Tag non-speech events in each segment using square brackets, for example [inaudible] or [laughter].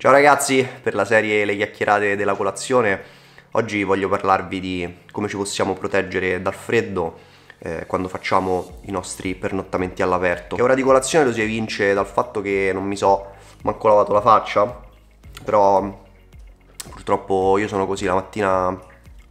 Ciao ragazzi, per la serie Le chiacchierate della colazione oggi voglio parlarvi di come ci possiamo proteggere dal freddo eh, quando facciamo i nostri pernottamenti all'aperto. Che ora di colazione lo si evince dal fatto che non mi so manco lavato la faccia, però mm, purtroppo io sono così, la mattina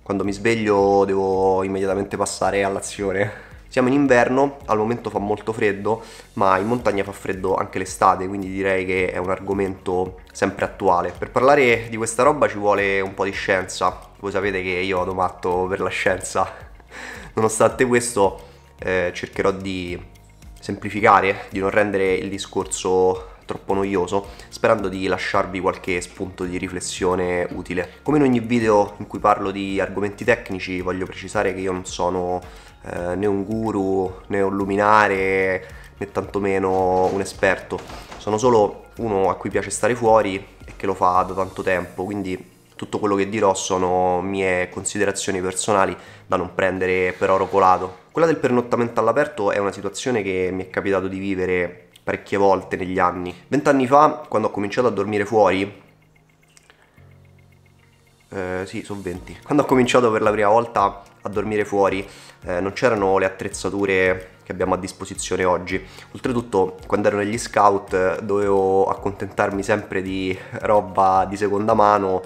quando mi sveglio devo immediatamente passare all'azione. Siamo in inverno, al momento fa molto freddo, ma in montagna fa freddo anche l'estate, quindi direi che è un argomento sempre attuale. Per parlare di questa roba ci vuole un po' di scienza. Voi sapete che io vado matto per la scienza. [laughs] Nonostante questo, eh, cercherò di semplificare, di non rendere il discorso troppo noioso, sperando di lasciarvi qualche spunto di riflessione utile. Come in ogni video in cui parlo di argomenti tecnici, voglio precisare che io non sono eh, né un guru, né un luminare, né tantomeno un esperto. Sono solo uno a cui piace stare fuori e che lo fa da tanto tempo, quindi tutto quello che dirò sono mie considerazioni personali da non prendere per oro colato. Quella del pernottamento all'aperto è una situazione che mi è capitato di vivere parecchie volte negli anni. Vent'anni fa, quando ho cominciato a dormire fuori, eh, sì, sono 20. Quando ho cominciato per la prima volta a dormire fuori, eh, non c'erano le attrezzature che abbiamo a disposizione oggi. Oltretutto, quando ero negli scout, eh, dovevo accontentarmi sempre di roba di seconda mano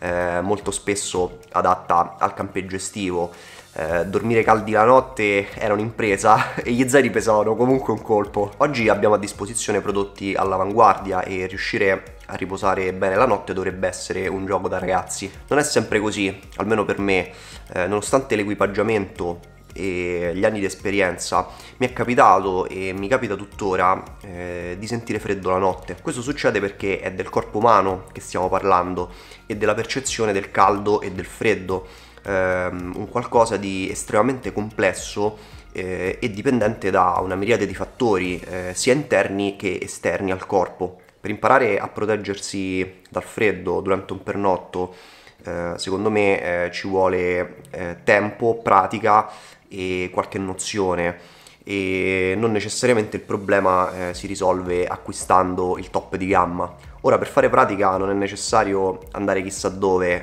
eh, molto spesso adatta al campeggio estivo. Eh, dormire caldi la notte era un'impresa [laughs] e gli zeri pesavano comunque un colpo. Oggi abbiamo a disposizione prodotti all'avanguardia e riuscire a riposare bene la notte dovrebbe essere un gioco da ragazzi. Non è sempre così, almeno per me, eh, nonostante l'equipaggiamento e gli anni di esperienza mi è capitato e mi capita tuttora eh, di sentire freddo la notte. Questo succede perché è del corpo umano che stiamo parlando e della percezione del caldo e del freddo, ehm, un qualcosa di estremamente complesso eh, e dipendente da una miriade di fattori eh, sia interni che esterni al corpo. Per imparare a proteggersi dal freddo durante un pernotto eh, secondo me eh, ci vuole eh, tempo, pratica e qualche nozione e non necessariamente il problema eh, si risolve acquistando il top di gamma. Ora per fare pratica non è necessario andare chissà dove,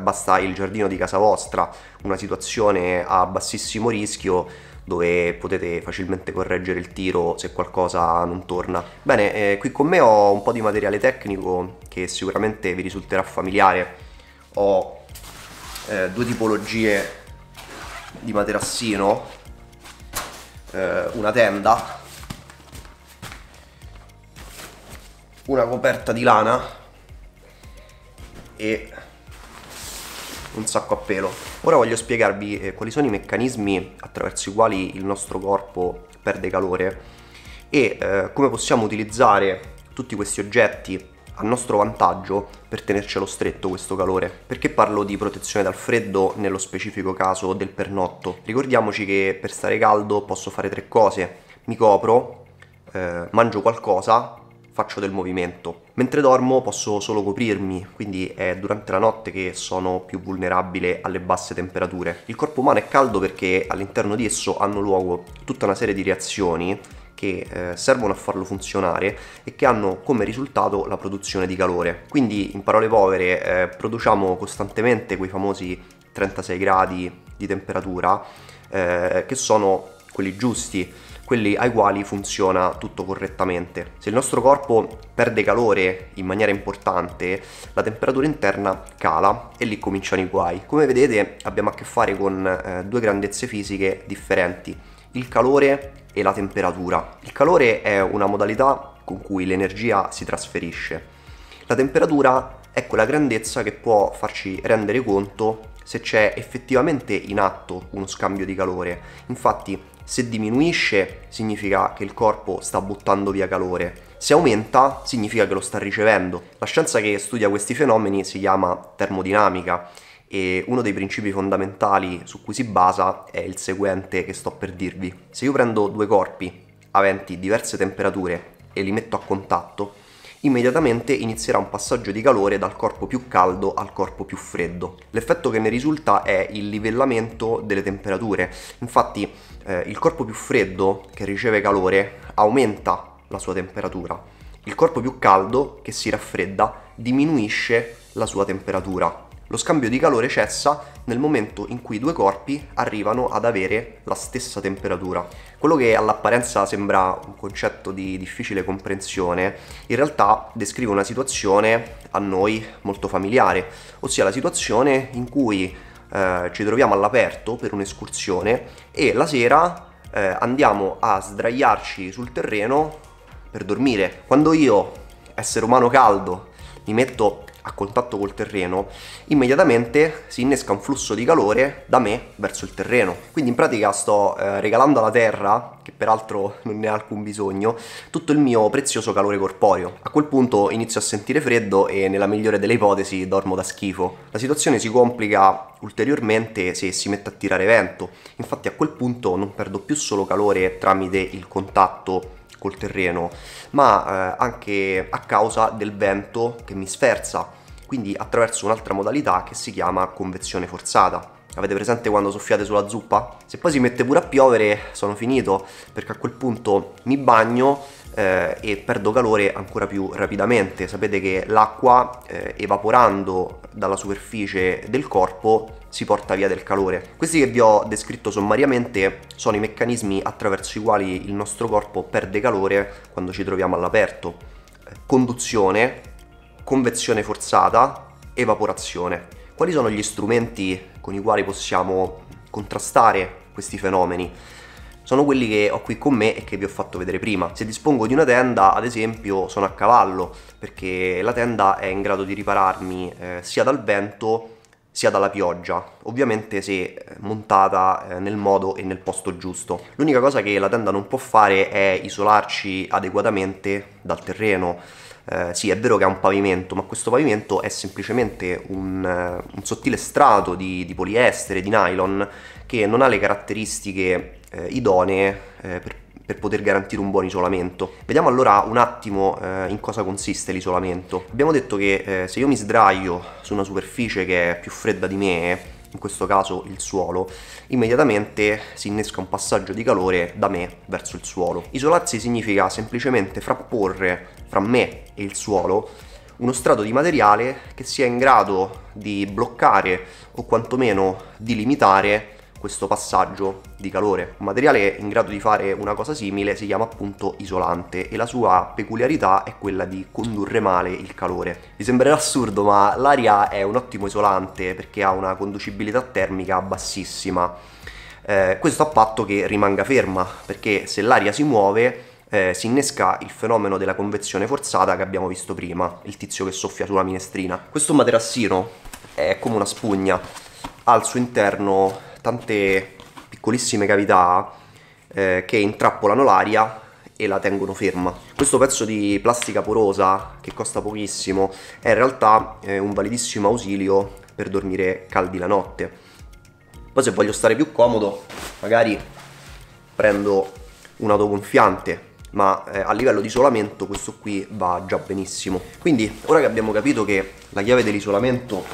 basta il giardino di casa vostra, una situazione a bassissimo rischio dove potete facilmente correggere il tiro se qualcosa non torna. Bene, eh, qui con me ho un po' di materiale tecnico che sicuramente vi risulterà familiare ho eh, due tipologie di materassino, eh, una tenda, una coperta di lana e un sacco a pelo. Ora voglio spiegarvi eh, quali sono i meccanismi attraverso i quali il nostro corpo perde calore e eh, come possiamo utilizzare tutti questi oggetti a nostro vantaggio per tenercelo stretto questo calore. Perché parlo di protezione dal freddo nello specifico caso del pernotto? Ricordiamoci che per stare caldo posso fare tre cose. Mi copro, eh, mangio qualcosa, faccio del movimento. Mentre dormo posso solo coprirmi, quindi è durante la notte che sono più vulnerabile alle basse temperature. Il corpo umano è caldo perché all'interno di esso hanno luogo tutta una serie di reazioni che eh, servono a farlo funzionare e che hanno come risultato la produzione di calore. Quindi in parole povere eh, produciamo costantemente quei famosi 36 gradi di temperatura eh, che sono quelli giusti, quelli ai quali funziona tutto correttamente. Se il nostro corpo perde calore in maniera importante, la temperatura interna cala e lì cominciano i guai. Come vedete abbiamo a che fare con eh, due grandezze fisiche differenti, il calore e la temperatura. Il calore è una modalità con cui l'energia si trasferisce. La temperatura è quella grandezza che può farci rendere conto se c'è effettivamente in atto uno scambio di calore. Infatti, se diminuisce significa che il corpo sta buttando via calore, se aumenta significa che lo sta ricevendo. La scienza che studia questi fenomeni si chiama termodinamica e uno dei principi fondamentali su cui si basa è il seguente che sto per dirvi. Se io prendo due corpi aventi diverse temperature e li metto a contatto, immediatamente inizierà un passaggio di calore dal corpo più caldo al corpo più freddo. L'effetto che ne risulta è il livellamento delle temperature. Infatti eh, il corpo più freddo che riceve calore aumenta la sua temperatura. Il corpo più caldo che si raffredda diminuisce la sua temperatura. Lo scambio di calore cessa nel momento in cui i due corpi arrivano ad avere la stessa temperatura. Quello che all'apparenza sembra un concetto di difficile comprensione, in realtà descrive una situazione a noi molto familiare, ossia la situazione in cui eh, ci troviamo all'aperto per un'escursione e la sera eh, andiamo a sdraiarci sul terreno per dormire. Quando io, essere umano caldo, mi metto a contatto col terreno, immediatamente si innesca un flusso di calore da me verso il terreno. Quindi in pratica sto eh, regalando alla terra, che peraltro non ne ha alcun bisogno, tutto il mio prezioso calore corporeo. A quel punto inizio a sentire freddo e nella migliore delle ipotesi dormo da schifo. La situazione si complica ulteriormente se si mette a tirare vento. Infatti a quel punto non perdo più solo calore tramite il contatto col terreno, ma eh, anche a causa del vento che mi sferza, quindi attraverso un'altra modalità che si chiama convezione forzata. Avete presente quando soffiate sulla zuppa? Se poi si mette pure a piovere sono finito, perché a quel punto mi bagno eh, e perdo calore ancora più rapidamente. Sapete che l'acqua eh, evaporando dalla superficie del corpo si porta via del calore. Questi che vi ho descritto sommariamente sono i meccanismi attraverso i quali il nostro corpo perde calore quando ci troviamo all'aperto. Eh, conduzione, convezione forzata, evaporazione. Quali sono gli strumenti con i quali possiamo contrastare questi fenomeni? sono quelli che ho qui con me e che vi ho fatto vedere prima. Se dispongo di una tenda, ad esempio, sono a cavallo, perché la tenda è in grado di ripararmi eh, sia dal vento sia dalla pioggia, ovviamente se eh, montata eh, nel modo e nel posto giusto. L'unica cosa che la tenda non può fare è isolarci adeguatamente dal terreno. Eh, sì, è vero che ha un pavimento, ma questo pavimento è semplicemente un, eh, un sottile strato di, di poliestere, di nylon, che non ha le caratteristiche eh, idonee eh, per, per, poter garantire un buon isolamento. Vediamo allora un attimo eh, in cosa consiste l'isolamento. Abbiamo detto che eh, se io mi sdraio su una superficie che è più fredda di me, in questo caso il suolo, immediatamente si innesca un passaggio di calore da me verso il suolo. Isolarsi significa semplicemente frapporre fra me e il suolo uno strato di materiale che sia in grado di bloccare o quantomeno di limitare questo passaggio di calore. Un materiale in grado di fare una cosa simile si chiama appunto isolante e la sua peculiarità è quella di condurre male il calore. Vi sembrerà assurdo ma l'aria è un ottimo isolante perché ha una conducibilità termica bassissima. Eh, questo a patto che rimanga ferma perché se l'aria si muove eh, si innesca il fenomeno della convezione forzata che abbiamo visto prima, il tizio che soffia sulla minestrina. Questo materassino è come una spugna, al suo interno tante piccolissime cavità eh, che intrappolano l'aria e la tengono ferma. Questo pezzo di plastica porosa, che costa pochissimo, è in realtà eh, un validissimo ausilio per dormire caldi la notte. Poi se voglio stare più comodo, magari prendo un autogonfiante, ma eh, a livello di isolamento questo qui va già benissimo. Quindi, ora che abbiamo capito che la chiave dell'isolamento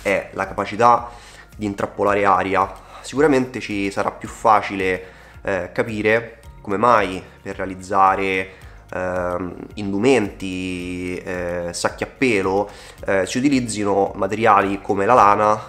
è la capacità di intrappolare aria. Sicuramente ci sarà più facile eh, capire come mai per realizzare eh, indumenti, eh, sacchi a pelo, eh, si utilizzino materiali come la lana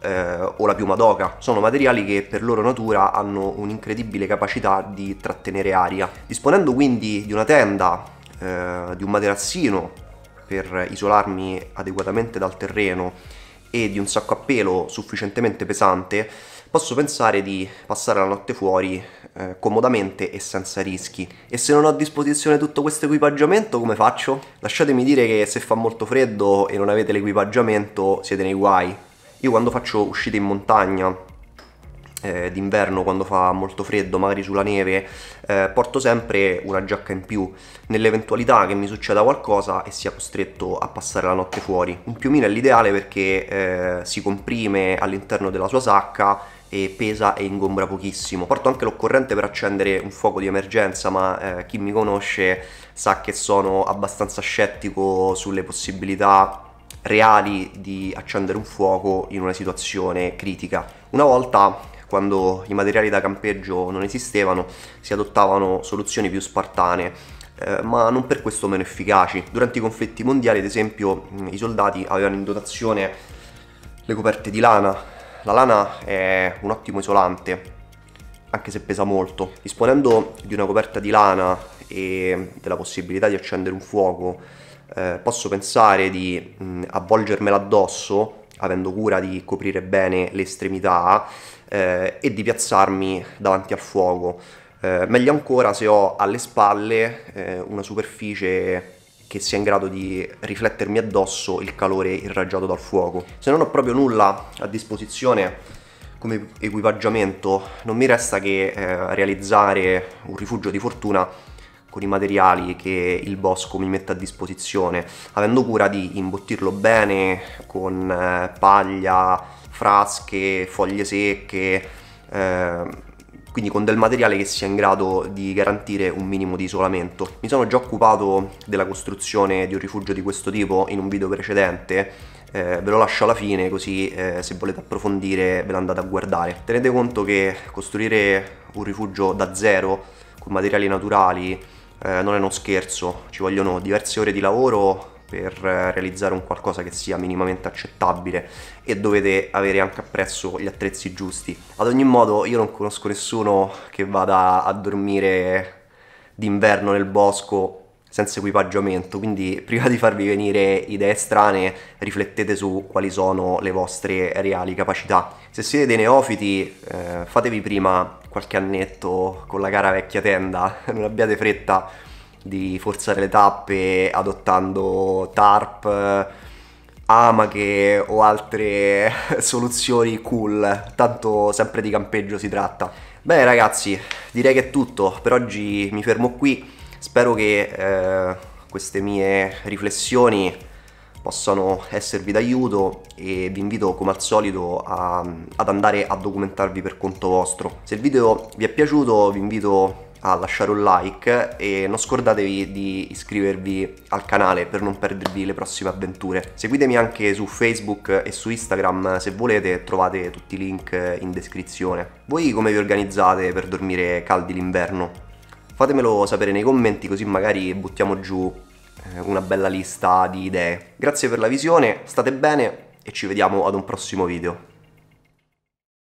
eh, o la piuma d'oca. Sono materiali che per loro natura hanno un'incredibile capacità di trattenere aria. Disponendo quindi di una tenda, eh, di un materassino per isolarmi adeguatamente dal terreno, e di un sacco a pelo sufficientemente pesante, posso pensare di passare la notte fuori eh, comodamente e senza rischi. E se non ho a disposizione tutto questo equipaggiamento, come faccio? Lasciatemi dire che se fa molto freddo e non avete l'equipaggiamento, siete nei guai. Io quando faccio uscite in montagna eh, d'inverno quando fa molto freddo, magari sulla neve, eh, porto sempre una giacca in più nell'eventualità che mi succeda qualcosa e sia costretto a passare la notte fuori. Un piumino è l'ideale perché eh, si comprime all'interno della sua sacca e pesa e ingombra pochissimo. Porto anche l'occorrente per accendere un fuoco di emergenza, ma eh, chi mi conosce sa che sono abbastanza scettico sulle possibilità reali di accendere un fuoco in una situazione critica. Una volta quando i materiali da campeggio non esistevano, si adottavano soluzioni più spartane eh, ma non per questo meno efficaci. Durante i conflitti mondiali, ad esempio, mm, i soldati avevano in dotazione le coperte di lana. La lana è un ottimo isolante, anche se pesa molto. Disponendo di una coperta di lana e della possibilità di accendere un fuoco, eh, posso pensare di mh, mm, avvolgermela addosso, avendo cura di coprire bene le estremità, eh, e di piazzarmi davanti al fuoco. Eh, meglio ancora se ho alle spalle eh, una superficie che sia in grado di riflettermi addosso il calore irraggiato dal fuoco. Se non ho proprio nulla a disposizione come equipaggiamento, non mi resta che eh, realizzare un rifugio di fortuna con i materiali che il bosco mi mette a disposizione, avendo cura di imbottirlo bene con eh, paglia, frasche, foglie secche, eh, quindi con del materiale che sia in grado di garantire un minimo di isolamento. Mi sono già occupato della costruzione di un rifugio di questo tipo in un video precedente, eh, ve lo lascio alla fine così eh, se volete approfondire ve lo andate a guardare. Tenete conto che costruire un rifugio da zero con materiali naturali eh, non è uno scherzo, ci vogliono diverse ore di lavoro per eh, realizzare un qualcosa che sia minimamente accettabile e dovete avere anche appresso gli attrezzi giusti. Ad ogni modo io non conosco nessuno che vada a dormire d'inverno nel bosco senza equipaggiamento, quindi [laughs] prima di farvi venire idee strane riflettete su quali sono le vostre reali capacità. Se siete dei neofiti eh, fatevi prima qualche annetto con la cara vecchia tenda, [laughs] non abbiate fretta di forzare le tappe adottando tarp, amache o altre [laughs] soluzioni cool, tanto sempre di campeggio si tratta. Bene ragazzi, direi che è tutto, per oggi mi fermo qui, spero che eh, queste mie riflessioni possano esservi d'aiuto e vi invito come al solito a, ad andare a documentarvi per conto vostro. Se il video vi è piaciuto vi invito a lasciare un like e non scordatevi di iscrivervi al canale per non perdervi le prossime avventure. Seguitemi anche su Facebook e su Instagram se volete, trovate tutti i link in descrizione. Voi come vi organizzate per dormire caldi l'inverno? Fatemelo sapere nei commenti così magari buttiamo giù eh, una bella lista di idee. Grazie per la visione, state bene e ci vediamo ad un prossimo video.